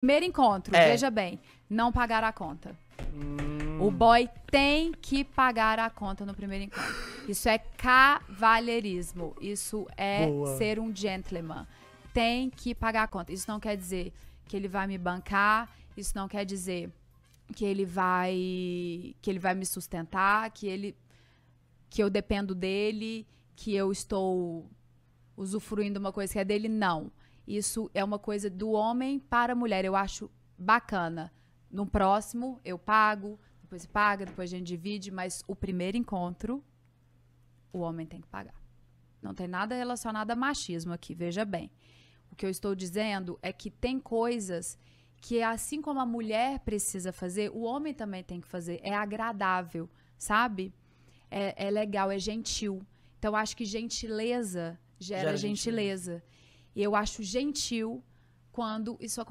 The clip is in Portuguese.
primeiro encontro, é. veja bem, não pagar a conta. Hum. O boy tem que pagar a conta no primeiro encontro. Isso é cavalheirismo. Isso é Boa. ser um gentleman. Tem que pagar a conta. Isso não quer dizer que ele vai me bancar, isso não quer dizer que ele vai que ele vai me sustentar, que ele que eu dependo dele, que eu estou usufruindo uma coisa que é dele, não. Isso é uma coisa do homem para a mulher. Eu acho bacana. No próximo, eu pago, depois paga, depois a gente divide, mas o primeiro encontro, o homem tem que pagar. Não tem nada relacionado a machismo aqui, veja bem. O que eu estou dizendo é que tem coisas que, assim como a mulher precisa fazer, o homem também tem que fazer. É agradável, sabe? É, é legal, é gentil. Então, acho que gentileza gera, gera gentileza. gentileza. E eu acho gentil quando isso acontece